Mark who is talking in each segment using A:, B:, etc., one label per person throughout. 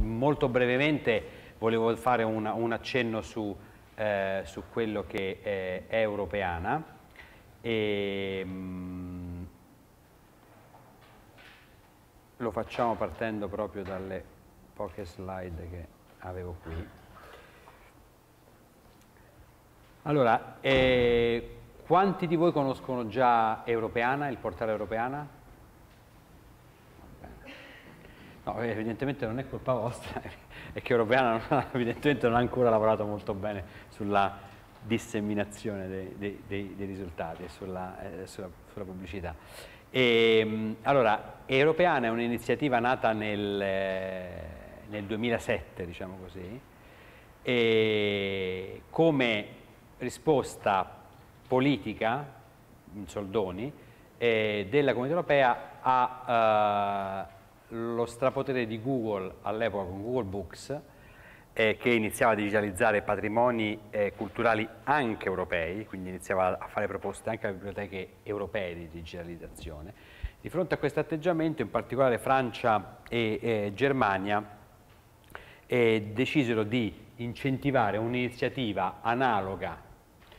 A: Molto brevemente volevo fare un, un accenno su, eh, su, quello che è, è europeana. E, ehm, lo facciamo partendo proprio dalle poche slide che avevo qui. Allora, eh, quanti di voi conoscono già Europeana, il portale Europeana? No, eh, evidentemente non è colpa vostra, è che Europeana non, evidentemente non ha ancora lavorato molto bene sulla disseminazione dei, dei, dei, dei risultati e sulla, eh, sulla, sulla, pubblicità. E, ehm, allora, Europeana è un'iniziativa nata nel, eh, nel 2007, diciamo così, e come risposta politica, in soldoni, eh, della Comunità Europea a eh, lo strapotere di Google all'epoca con Google Books eh, che iniziava a digitalizzare patrimoni eh, culturali anche europei, quindi iniziava a fare proposte anche alle biblioteche europee di digitalizzazione. Di fronte a questo atteggiamento, in particolare Francia e eh, Germania eh, decisero di incentivare un'iniziativa analoga,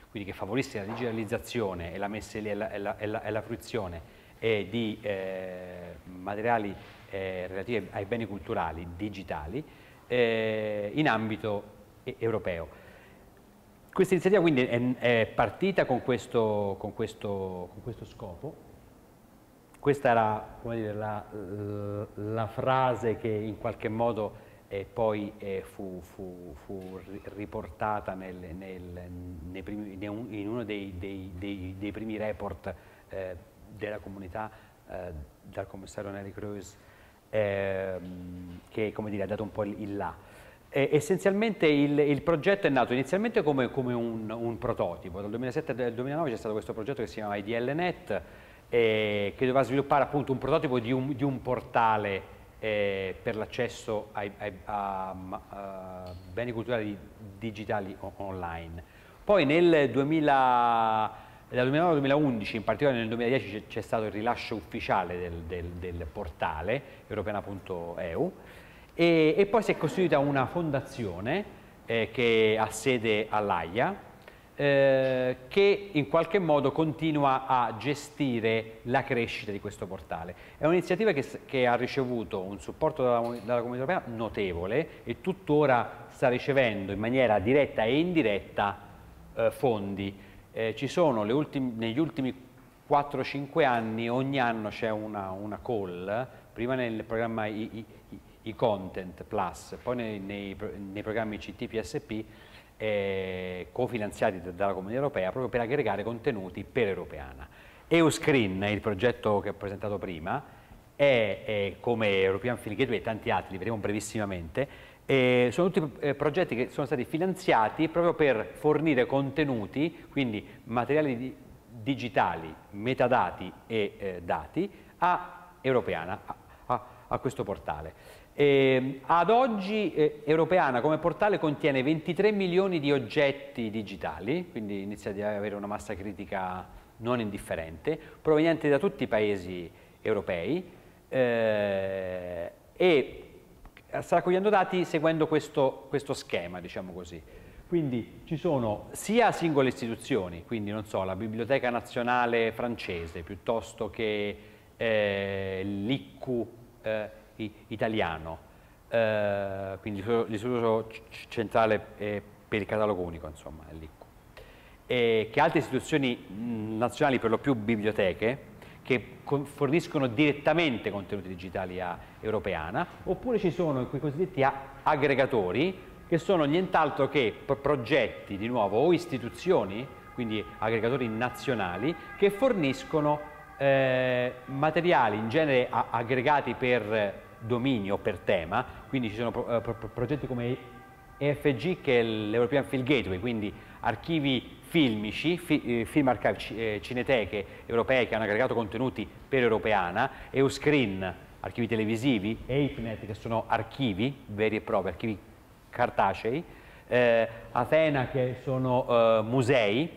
A: quindi che favorisse la digitalizzazione e la messa lì e la, e la, e la fruizione eh, di eh, materiali eh, relative ai beni culturali digitali eh, in ambito europeo. Questa iniziativa quindi è, è partita con questo, con questo, con questo scopo questa era dire, la, la, frase che in qualche modo eh, poi eh, fu, fu, fu, riportata nel, nel, primi, in uno dei, dei, dei, dei primi report eh, della comunità eh, dal commissario Nelly Cruz Ehm, che come dire, ha dato un po' il, là. E, essenzialmente il, il, progetto è nato inizialmente come, come un, un, prototipo, dal 2007 al 2009 c'è stato questo progetto che si chiama IDLNet, eh, che doveva sviluppare appunto un prototipo di un, di un portale eh, per l'accesso a, a, a, beni culturali digitali online. Poi nel 2000 dal 2009 al 2011, in particolare nel 2010 c'è stato il rilascio ufficiale del, del, del portale europeana.eu e, e, poi si è costituita una fondazione eh, che ha sede all'AIA eh, che in qualche modo continua a gestire la crescita di questo portale. È un'iniziativa che, che, ha ricevuto un supporto dalla, dalla Comunità Europea notevole e tuttora sta ricevendo in maniera diretta e indiretta eh, fondi eh, ci sono ultime, negli ultimi 4-5 anni, ogni anno c'è una, una, call, prima nel programma I, I, I Content Plus, poi nei, nei, nei programmi CTPSP eh, cofinanziati dalla Comunità Europea proprio per aggregare contenuti per Europeana. Euscreen, il progetto che ho presentato prima, è, è come European Film Gateway e tanti altri, li vedremo brevissimamente, eh, sono tutti eh, progetti che sono stati finanziati proprio per fornire contenuti, quindi materiali di, digitali, metadati e eh, dati, a Europeana, a, a, a questo portale. Ehm, ad oggi eh, Europeana come portale contiene 23 milioni di oggetti digitali, quindi inizia ad avere una massa critica non indifferente, provenienti da tutti i paesi europei eh, e eh, sta raccogliendo dati seguendo questo, questo schema, diciamo così. Quindi ci sono sia singole istituzioni, quindi non so, la Biblioteca Nazionale Francese piuttosto che eh, l'ICU eh, italiano, eh, quindi l'Istituto Centrale per il Catalogo Unico, insomma, l'ICU, che altre istituzioni nazionali, per lo più biblioteche, che forniscono direttamente contenuti digitali a Europeana, oppure ci sono quei cosiddetti aggregatori che sono nient'altro che progetti di nuovo o istituzioni, quindi aggregatori nazionali, che forniscono eh, materiali in genere aggregati per dominio, per tema, quindi ci sono pro eh, pro progetti come EFG che è l'European Field Gateway, quindi archivi filmici, fi, eh, Film Archive eh, Cineteche Europee che hanno aggregato contenuti per Europeana, Euscreen, archivi televisivi, e APNET che sono archivi veri e propri, archivi cartacei, eh, Atena che sono eh, musei,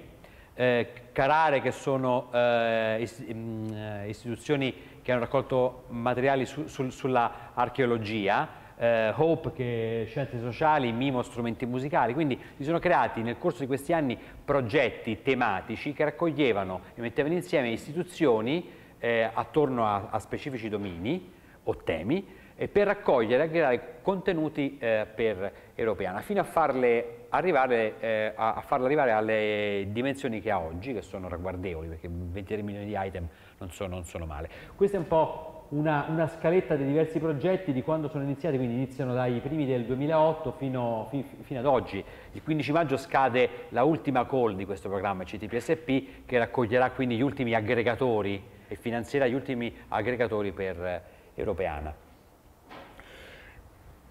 A: eh, Carare che sono eh, mm, istituzioni che hanno raccolto materiali su, su, sulla archeologia, eh, Hope che Scienze Sociali, Mimo Strumenti Musicali, quindi si sono creati nel corso di questi anni progetti tematici che raccoglievano e mettevano insieme istituzioni eh, attorno a, a, specifici domini o temi eh, per raccogliere e creare contenuti eh, per Europeana, fino a farle arrivare, eh, a, farla arrivare alle dimensioni che ha oggi, che sono ragguardevoli, perché 23 milioni di item non sono, non sono male. Questo è un po' una, una, scaletta dei diversi progetti di quando sono iniziati, quindi iniziano dai primi del 2008 fino, fi, fino ad oggi. Il 15 maggio scade la ultima call di questo programma CTPSP che raccoglierà quindi gli ultimi aggregatori e finanzierà gli ultimi aggregatori per eh, Europeana.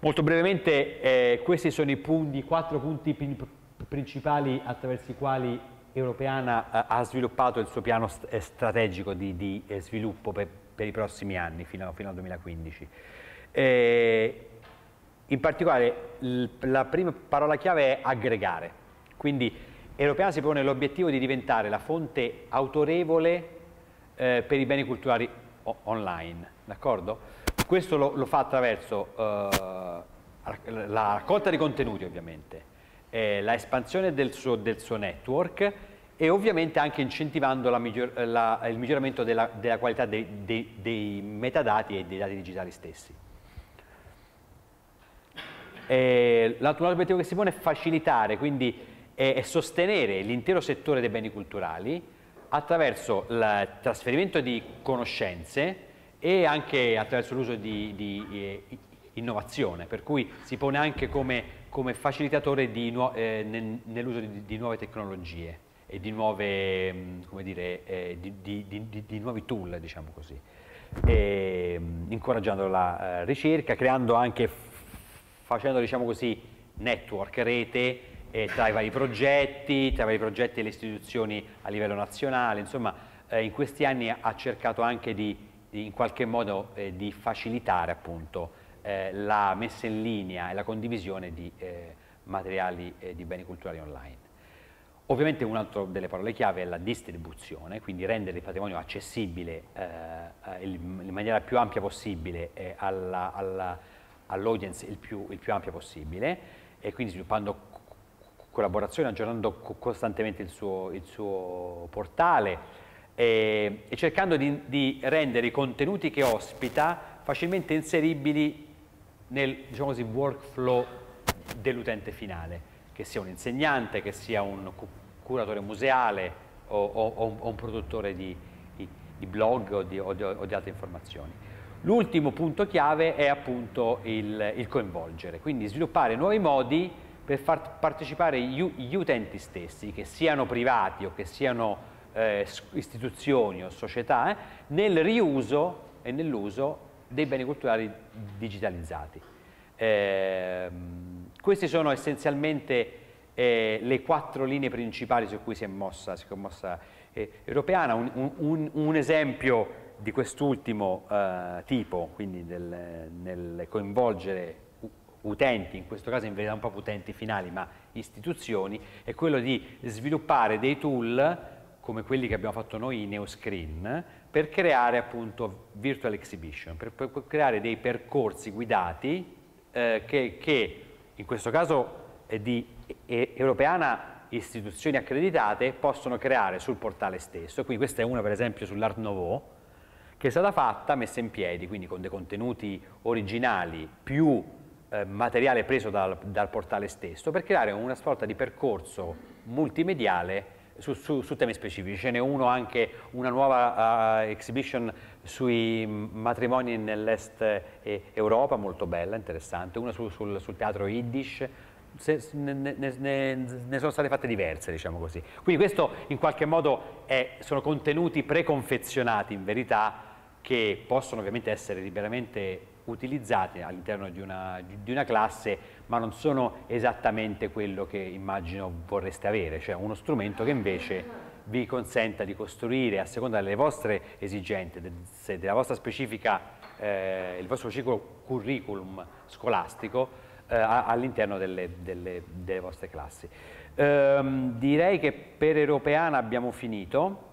A: Molto brevemente eh, questi sono i, punti, i quattro punti principali attraverso i quali Europeana eh, ha sviluppato il suo piano eh, strategico di, di sviluppo per, per i prossimi anni, fino, fino al 2015. E in particolare la prima parola chiave è aggregare, quindi Europeana si pone l'obiettivo di diventare la fonte autorevole eh, per i beni culturali online, d'accordo? Questo lo, lo, fa attraverso eh, la raccolta di contenuti ovviamente, eh, la espansione del suo, del suo network, e ovviamente anche incentivando miglior, eh, la, il miglioramento della, della qualità dei, dei, dei, metadati e dei dati digitali stessi. L'altro obiettivo che si pone è facilitare quindi, e, e sostenere l'intero settore dei beni culturali attraverso il trasferimento di conoscenze e anche attraverso l'uso di, di eh, innovazione, per cui si pone anche come, come facilitatore eh, nell'uso di, di nuove tecnologie e di, nuove, mm, dire, eh, di, di, di nuovi tool, diciamo così, e, mm, incoraggiando la eh, ricerca, creando anche, facendo diciamo così, network, rete eh, tra i vari progetti, tra i vari progetti e le istituzioni a livello nazionale, insomma eh, in questi anni ha cercato anche di, in qualche modo eh, di facilitare appunto eh, la messa in linea e la condivisione di materiali di beni culturali online. Ovviamente un'altra delle parole chiave è la distribuzione, quindi rendere il patrimonio accessibile eh, eh in maniera più ampia possibile eh, all'audience il, più, il più ampia possibile e quindi sviluppando collaborazioni, aggiornando costantemente il suo, il suo portale eh, e, cercando di, di, rendere i contenuti che ospita facilmente inseribili nel diciamo così, workflow dell'utente finale che sia un insegnante, che sia un curatore museale o, o, o, un produttore di, di, di blog o di, o di, altre informazioni. L'ultimo punto chiave è appunto il, il, coinvolgere, quindi sviluppare nuovi modi per far partecipare gli, utenti stessi, che siano privati o che siano eh, istituzioni o società, eh, nel riuso e nell'uso dei beni culturali digitalizzati. Eh, queste sono essenzialmente eh, le quattro linee principali su cui si è mossa, si è mossa eh, europeana. Un, un, un, esempio di quest'ultimo eh, tipo, quindi del, nel coinvolgere utenti, in questo caso in verità un po' utenti finali, ma istituzioni, è quello di sviluppare dei tool come quelli che abbiamo fatto noi in Neoscreen, per creare appunto virtual exhibition, per, per creare dei percorsi guidati eh, che, che in questo caso di Europeana istituzioni accreditate possono creare sul portale stesso, quindi questa è una per esempio sull'Art Nouveau, che è stata fatta, messa in piedi, quindi con dei contenuti originali più eh, materiale preso dal, dal, portale stesso, per creare una sorta di percorso multimediale su, su, su temi specifici. Ce n'è uno anche, una nuova uh, exhibition sui matrimoni nell'est Europa, molto bella, interessante, una su, sul, sul, teatro Yiddish, se, ne, ne, ne, ne, sono state fatte diverse, diciamo così. Quindi questo in qualche modo è, sono contenuti preconfezionati in verità che possono ovviamente essere liberamente utilizzati all'interno di, di una, classe, ma non sono esattamente quello che immagino vorreste avere, cioè uno strumento che invece vi consenta di costruire a seconda delle vostre esigenze, della vostra specifica, eh, il vostro ciclo curriculum scolastico eh, all'interno delle, delle, delle, vostre classi. Ehm, direi che per Europeana abbiamo finito.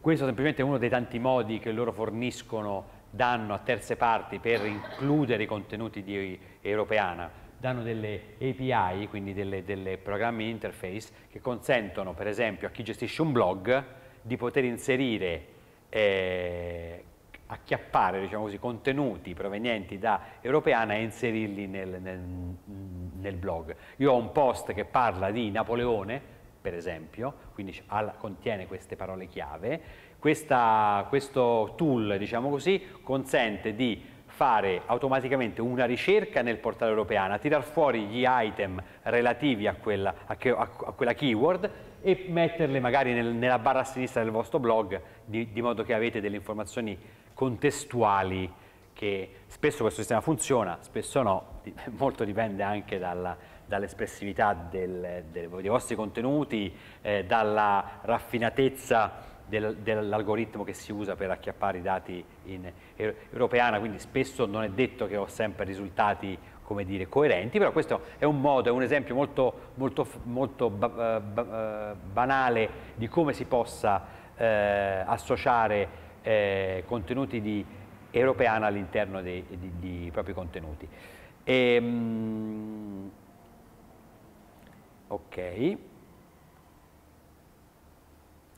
A: Questo è semplicemente uno dei tanti modi che loro forniscono, danno a terze parti per includere i contenuti di Europeana danno delle API, quindi delle programmi interface, che consentono per esempio a chi gestisce un blog di poter inserire, eh, acchiappare diciamo così, contenuti provenienti da Europeana e inserirli nel, nel, nel blog. Io ho un post che parla di Napoleone, per esempio, quindi contiene queste parole chiave. Questa, questo tool, diciamo così, consente di fare automaticamente una ricerca nel portale europeana, tirar fuori gli item relativi a quella, a che, a quella keyword e metterle magari nel, nella barra a sinistra del vostro blog, di, di modo che avete delle informazioni contestuali che spesso questo sistema funziona, spesso no, molto dipende anche dalla, dall'espressività del, del, dei vostri contenuti, eh, dalla raffinatezza del, dell'algoritmo che si usa per acchiappare i dati in europeana, quindi spesso non è detto che ho sempre risultati come dire, coerenti, però questo è un modo, è un esempio molto, molto, molto ba eh, ba eh, banale di come si possa eh, associare eh, contenuti di europeana all'interno dei, di, di propri contenuti. E, mm, ok.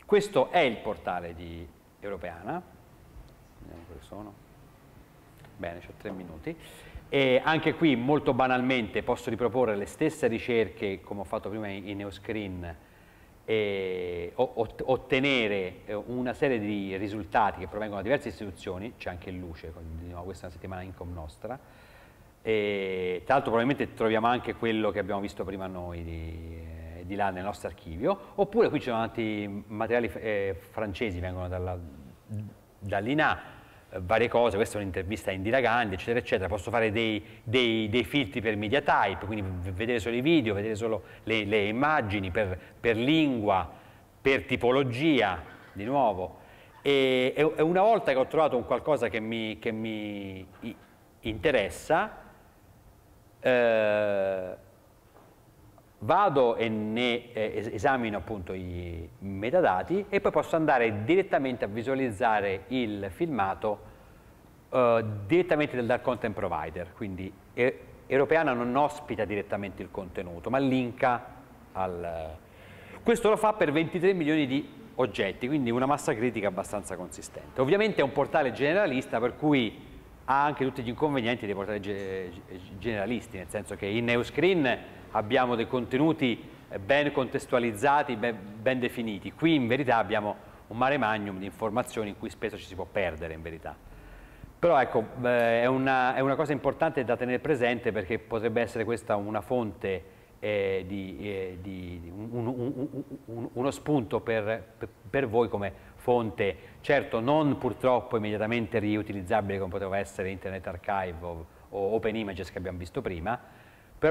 A: Questo è il portale di Europeana, vediamo dove sono, bene, ho tre minuti, e anche qui molto banalmente posso riproporre le stesse ricerche come ho fatto prima in Neoscreen e ottenere eh, una serie di risultati che provengono da diverse istituzioni, c'è anche il Luce, questa è una settimana Incom nostra, e, tra l'altro probabilmente troviamo anche quello che abbiamo visto prima noi di di là nel nostro archivio, oppure qui ci sono tanti materiali eh, francesi, vengono dalla, dall'INA, eh, varie cose, questa è un'intervista a Indira Gandhi, eccetera, eccetera, posso fare dei, dei, dei, filtri per media type, quindi vedere solo i video, vedere solo le, le immagini, per, per lingua, per tipologia, di nuovo, e, e, una volta che ho trovato un qualcosa che mi, che mi interessa, eh, vado e ne eh, esamino appunto i metadati e poi posso andare direttamente a visualizzare il filmato eh, direttamente dal, dal content provider, quindi eh, Europeana non ospita direttamente il contenuto ma linka al... Questo lo fa per 23 milioni di oggetti, quindi una massa critica abbastanza consistente. Ovviamente è un portale generalista per cui ha anche tutti gli inconvenienti dei portali ge generalisti, nel senso che in Neoscreen abbiamo dei contenuti eh, ben contestualizzati, ben, ben definiti. Qui in verità abbiamo un mare magnum di informazioni in cui spesso ci si può perdere in verità. Però ecco, eh, è una, è una cosa importante da tenere presente perché potrebbe essere questa una fonte eh, di, eh, di un, un, un, uno spunto per, per, voi come fonte, certo non purtroppo immediatamente riutilizzabile come poteva essere Internet Archive o, o Open Images che abbiamo visto prima,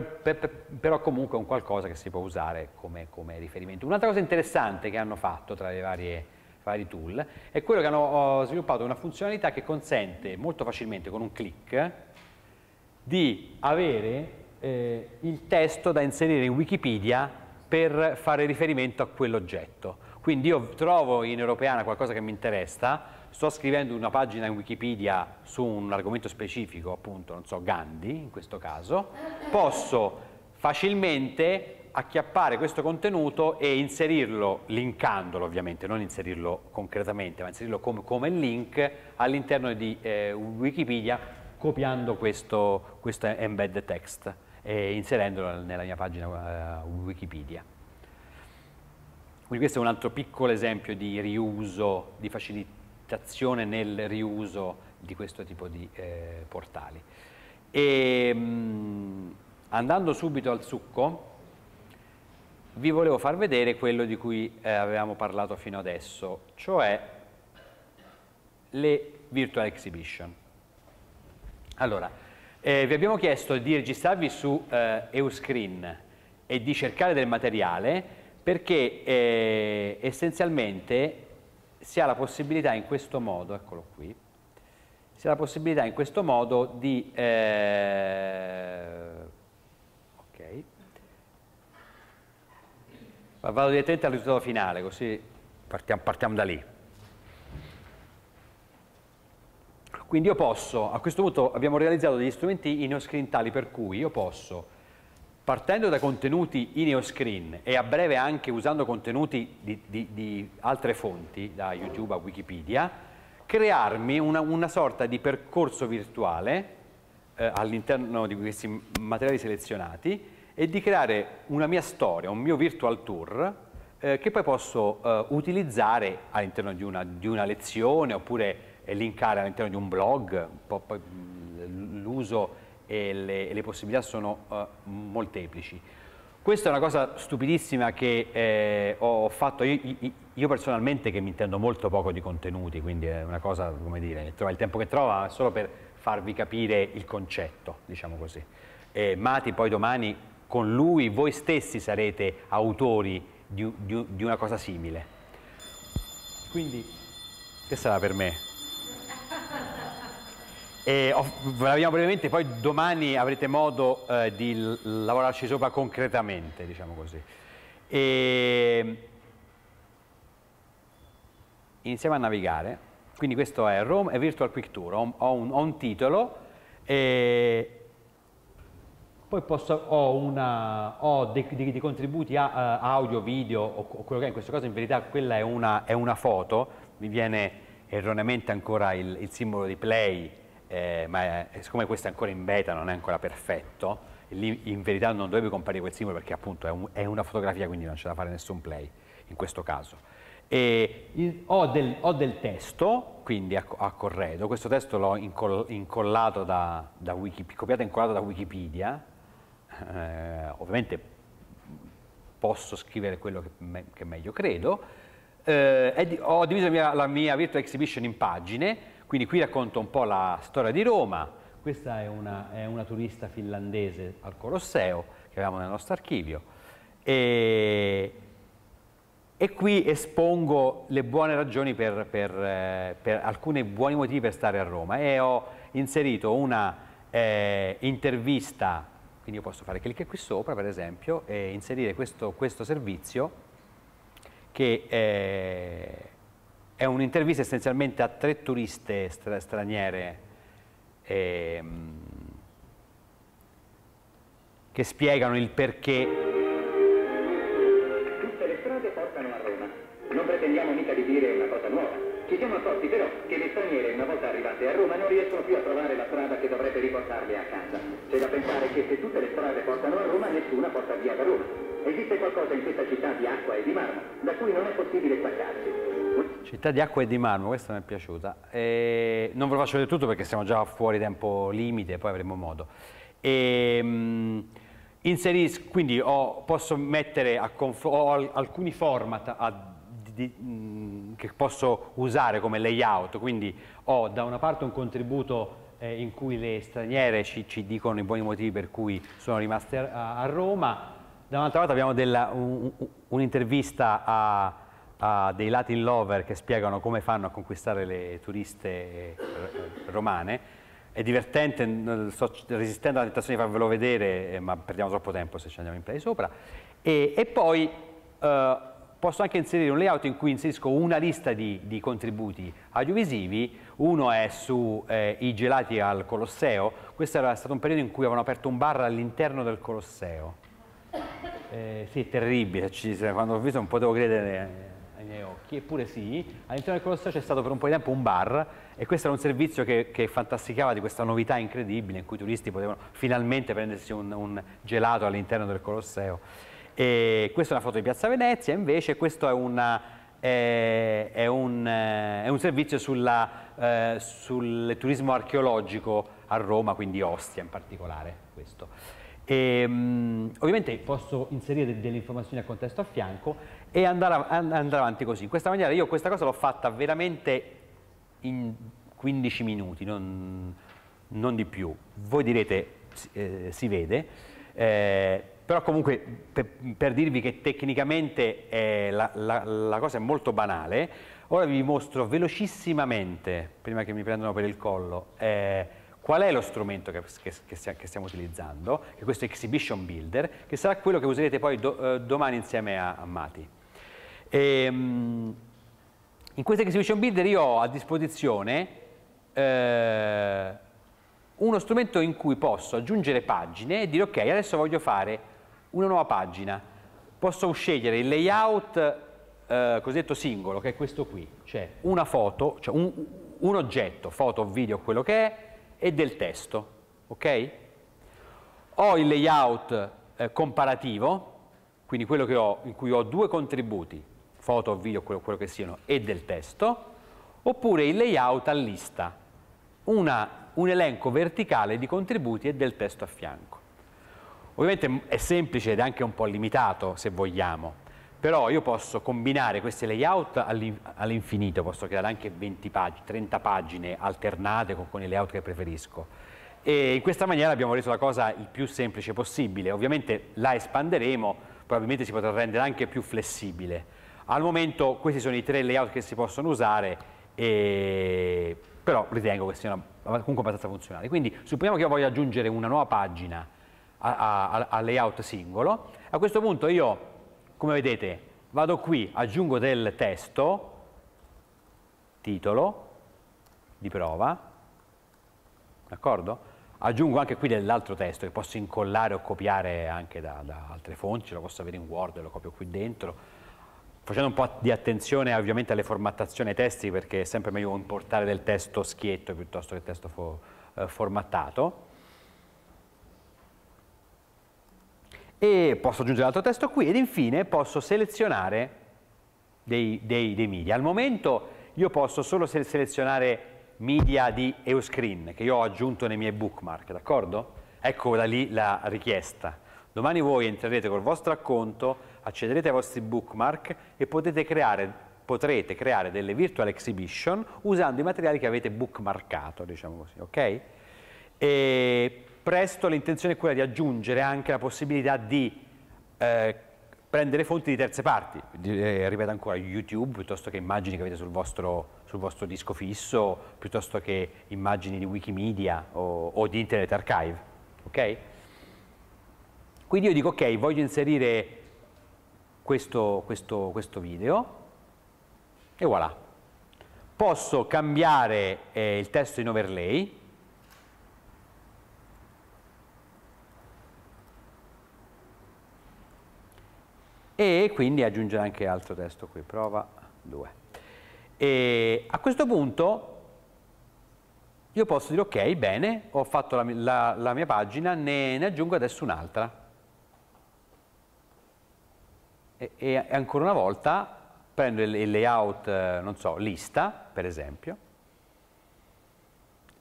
A: per, per, però comunque è un qualcosa che si può usare come, come riferimento. Un'altra cosa interessante che hanno fatto tra i vari tool, è quello che hanno oh, sviluppato una funzionalità che consente molto facilmente con un click di avere eh, il testo da inserire in Wikipedia per fare riferimento a quell'oggetto. Quindi io trovo in Europeana qualcosa che mi interessa, sto scrivendo una pagina in Wikipedia su un argomento specifico, appunto, non so, Gandhi in questo caso, posso facilmente acchiappare questo contenuto e inserirlo, linkandolo ovviamente, non inserirlo concretamente, ma inserirlo com come link all'interno di eh, Wikipedia copiando questo, questo, embed text e inserendolo nella mia pagina eh, Wikipedia. Quindi questo è un altro piccolo esempio di riuso, di facilità sperimentazione nel riuso di questo tipo di eh, portali. E, mh, mm, andando subito al succo, vi volevo far vedere quello di cui eh, avevamo parlato fino adesso, cioè le virtual exhibition. Allora, eh, vi abbiamo chiesto di registrarvi su eh, Euscreen e di cercare del materiale perché eh, essenzialmente si ha la possibilità in questo modo, eccolo qui, si ha la possibilità in questo modo di, eh, ok, vado direttamente al risultato finale, così partiamo, partiamo da lì. Quindi io posso, a questo punto abbiamo realizzato degli strumenti inoscrintali per cui io posso partendo da contenuti in EOScreen e a breve anche usando contenuti di, di, di altre fonti, da YouTube a Wikipedia, crearmi una, una sorta di percorso virtuale eh, all'interno di questi materiali selezionati e di creare una mia storia, un mio virtual tour eh, che poi posso eh, utilizzare all'interno di, di una, lezione oppure eh, linkare all'interno di un blog, mm, l'uso e le, le possibilità sono uh, molteplici. Questa è una cosa stupidissima che eh, ho fatto io, io, personalmente che mi intendo molto poco di contenuti, quindi è una cosa, come dire, trova il tempo che trova solo per farvi capire il concetto, diciamo così. E eh, Mati poi domani con lui voi stessi sarete autori di, di, di una cosa simile. Quindi che sarà per me? E ho, brevemente, poi domani avrete modo eh, di lavorarci sopra concretamente, diciamo così. E... Ehm, iniziamo a navigare, quindi questo è Rome e Virtual Quick Tour, ho, ho, un, ho un, titolo, e... poi posso, ho, una, ho dei, dei, dei, contributi a, uh, audio, video, o, o, quello che è, in questo caso in verità quella è una, è una foto, mi viene erroneamente ancora il, il simbolo di play, eh, ma è, eh, siccome questo è ancora in beta, non è ancora perfetto, lì in verità non dovrebbe comparire quel simbolo perché appunto è, un, è una fotografia, quindi non c'è da fare nessun play in questo caso. Il, ho, del, ho, del, testo, quindi a, a corredo, questo testo l'ho incoll, incollato da, da Wikipedia, copiato e incollato da Wikipedia, eh, ovviamente posso scrivere quello che, me, che meglio credo, eh, di, ho diviso la mia, la mia virtual exhibition in pagine, quindi qui racconto un po' la storia di Roma, questa è una, è una turista finlandese al Colosseo che abbiamo nel nostro archivio e, e qui espongo le buone ragioni per, per, eh, per, alcuni buoni motivi per stare a Roma e ho inserito una eh, intervista, quindi io posso fare clic qui sopra per esempio e inserire questo, questo servizio che... Eh, è un'intervista essenzialmente a tre turiste stra straniere eh, che spiegano il perché. Tutte le strade portano a Roma. Non pretendiamo mica di dire una cosa nuova. Ci siamo accorti però che le straniere una volta arrivate a Roma non riescono più a trovare la strada che dovrebbe riportarle a casa. C'è da pensare che se tutte le strade portano a Roma nessuna porta via da Roma. Esiste qualcosa in questa città di acqua e di marmo da cui non è possibile staccarsi. Città di acqua e di marmo, questa mi è piaciuta. E non ve lo faccio vedere tutto perché siamo già fuori tempo limite, poi avremo modo. E, mh, inserisco, quindi ho, posso mettere a ho alcuni format a, di, mh, che posso usare come layout, quindi ho da una parte un contributo eh, in cui le straniere ci, ci, dicono i buoni motivi per cui sono rimaste a, a Roma, da un'altra parte abbiamo un'intervista un a ha dei Latin lover che spiegano come fanno a conquistare le turiste eh, romane. È divertente, sto resistendo alla tentazione di farvelo vedere, eh, ma perdiamo troppo tempo se ci andiamo in play sopra. E, e poi eh, posso anche inserire un layout in cui inserisco una lista di, di contributi audiovisivi. Uno è sui eh, gelati al Colosseo. Questo era stato un periodo in cui avevano aperto un bar all'interno del Colosseo. Eh, sì, terribile, quando ho visto non potevo credere eh ai eh, miei occhi, eppure sì, all'interno del Colosseo c'è stato per un po' di tempo un bar e questo era un servizio che, che fantasticava di questa novità incredibile in cui i turisti potevano finalmente prendersi un, un gelato all'interno del Colosseo. E questa è una foto di Piazza Venezia, invece questo è, una, è, è, un, è un, servizio sulla, eh, sul turismo archeologico a Roma, quindi Ostia in particolare questo. E, ehm, ovviamente posso inserire delle informazioni a contesto a fianco e andare, andare avanti così. In questa maniera io questa cosa l'ho fatta veramente in 15 minuti, non, non di più. Voi direte eh, si vede, eh, però comunque per, per, dirvi che tecnicamente eh, la, la, la, cosa è molto banale, ora vi mostro velocissimamente, prima che mi prendano per il collo, eh, qual è lo strumento che, che, che, stia, che, stiamo utilizzando, che è questo Exhibition Builder, che sarà quello che userete poi do, eh, domani insieme a, a Mati. E, ehm, in questa exhibition builder io ho a disposizione eh, uno strumento in cui posso aggiungere pagine e dire ok adesso voglio fare una nuova pagina. Posso scegliere il layout eh, cosiddetto singolo che è questo qui, cioè una foto, cioè un, un oggetto, foto, video, quello che è, e del testo, ok? Ho il layout eh, comparativo, quindi quello ho, in cui ho due contributi, foto video, quello, quello che siano, e del testo, oppure il layout a lista, una, un elenco verticale di contributi e del testo a fianco. Ovviamente è semplice ed è anche un po' limitato, se vogliamo, però io posso combinare questi layout all'infinito, posso creare anche 20 pagine, 30 pagine alternate con, con i layout che preferisco. E in questa maniera abbiamo reso la cosa il più semplice possibile. Ovviamente la espanderemo, probabilmente si potrà rendere anche più flessibile, al momento questi sono i tre layout che si possono usare, e... però ritengo che siano comunque abbastanza funzionali. Quindi supponiamo che io voglia aggiungere una nuova pagina al layout singolo, a questo punto io, come vedete, vado qui, aggiungo del testo, titolo di prova, d'accordo? Aggiungo anche qui dell'altro testo che posso incollare o copiare anche da, da altre fonti, lo posso avere in Word, lo copio qui dentro, facendo un po' di attenzione ovviamente alle formattazioni ai testi perché è sempre meglio importare del testo schietto piuttosto che testo fo eh, formattato. E posso aggiungere l'altro testo qui ed infine posso selezionare dei, dei, dei media. Al momento io posso solo se selezionare media di Euscreen che io ho aggiunto nei miei bookmark, d'accordo? Ecco da lì la richiesta. Domani voi entrerete col vostro acconto accederete ai vostri bookmark e creare, potrete creare delle virtual exhibition usando i materiali che avete bookmarkato, diciamo così, ok? E presto l'intenzione è quella di aggiungere anche la possibilità di eh, prendere fonti di terze parti, di, eh, ripeto ancora YouTube, piuttosto che immagini che avete sul vostro, sul vostro disco fisso, piuttosto che immagini di Wikimedia o, o di Internet Archive, ok? Quindi io dico ok, voglio inserire questo, questo, questo video e voilà. Posso cambiare eh, il testo in overlay, e quindi aggiungere anche altro testo qui, prova 2. E a questo punto io posso dire ok, bene, ho fatto la, la, la mia pagina, ne, ne aggiungo adesso un'altra e, e ancora una volta prendo il, il layout, eh, non so, lista, per esempio,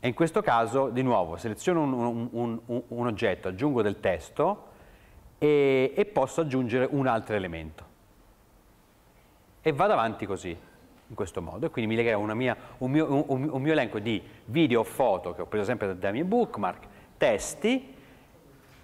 A: e in questo caso, di nuovo, seleziono un, un, un, un oggetto, aggiungo del testo e, e posso aggiungere un altro elemento. E vado avanti così in questo modo e quindi mi legherò un, un, mio, elenco di video o foto che ho preso sempre dai miei bookmark, testi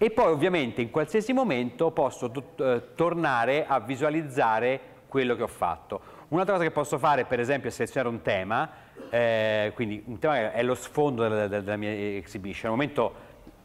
A: e poi ovviamente in qualsiasi momento posso eh, tornare a visualizzare quello che ho fatto. Un'altra cosa che posso fare per esempio è selezionare un tema, eh, quindi un tema che è lo sfondo della, della mia exhibition, al momento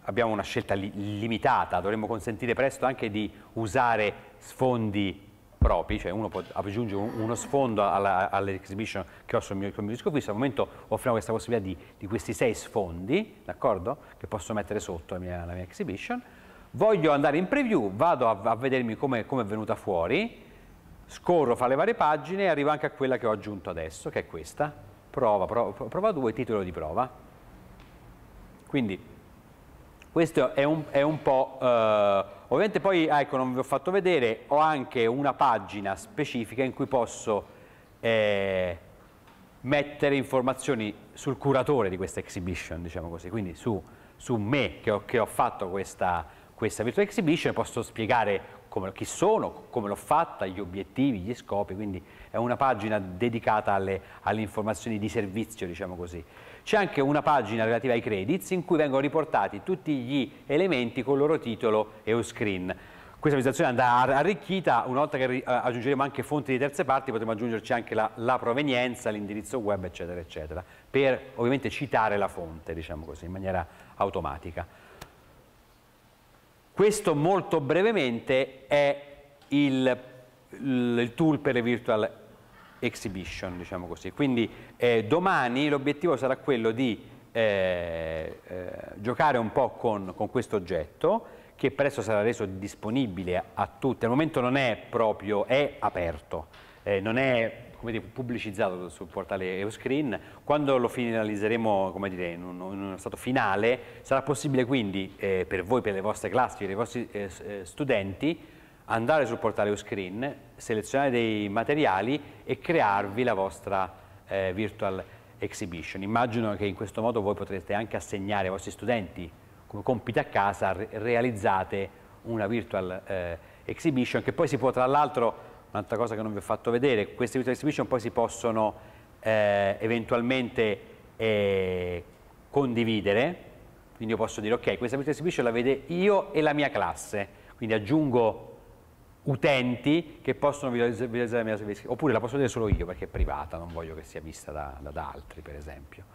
A: abbiamo una scelta li limitata, dovremmo consentire presto anche di usare sfondi propri, cioè uno può aggiungere uno sfondo all'exhibition all che ho sul mio, sul mio disco fisso, al momento offriamo questa possibilità di, di questi sei sfondi, d'accordo? Che posso mettere sotto la mia, la mia, exhibition. Voglio andare in preview, vado a, a vedermi come com è venuta fuori, scorro fra le varie pagine e arrivo anche a quella che ho aggiunto adesso, che è questa, prova, prova, prova 2, titolo di prova. Quindi questo è un, è un po'... Eh, ovviamente poi, ah, ecco, non vi ho fatto vedere, ho anche una pagina specifica in cui posso eh, mettere informazioni sul curatore di questa exhibition, diciamo così, quindi su, su me che ho, che ho fatto questa, questa virtual exhibition, posso spiegare come, chi sono, come l'ho fatta, gli obiettivi, gli scopi, quindi è una pagina dedicata alle, alle informazioni di servizio, diciamo così. C'è anche una pagina relativa ai credits in cui vengono riportati tutti gli elementi con il loro titolo e o screen. Questa visualizzazione andrà arricchita, una volta che eh, aggiungeremo anche fonti di terze parti potremo aggiungerci anche la, la provenienza, l'indirizzo web eccetera eccetera, per ovviamente citare la fonte diciamo così in maniera automatica. Questo molto brevemente è il, il tool per le virtual exhibition, diciamo così. Quindi eh, domani l'obiettivo sarà quello di eh, eh, giocare un po' con, con questo oggetto che presto sarà reso disponibile a, a tutti. Al momento non è proprio, è aperto, eh, non è dire, pubblicizzato sul portale Euscreen. Quando lo finalizzeremo come dire, in, uno, in, uno stato finale, sarà possibile quindi eh, per voi, per le vostre classi, per i vostri eh, eh studenti, andare sul portale Euscreen, selezionare dei materiali e crearvi la vostra eh, virtual exhibition. Immagino che in questo modo voi potrete anche assegnare ai vostri studenti come compiti a casa, realizzate una virtual eh, exhibition che poi si può tra l'altro un'altra cosa che non vi ho fatto vedere, queste virtual exhibition poi si possono eh, eventualmente eh, condividere, quindi io posso dire ok, questa virtual exhibition la vede io e la mia classe, quindi aggiungo utenti che possono visualizzare la mia servizio, oppure la posso vedere solo io perché è privata, non voglio che sia vista da, da, da altri per esempio.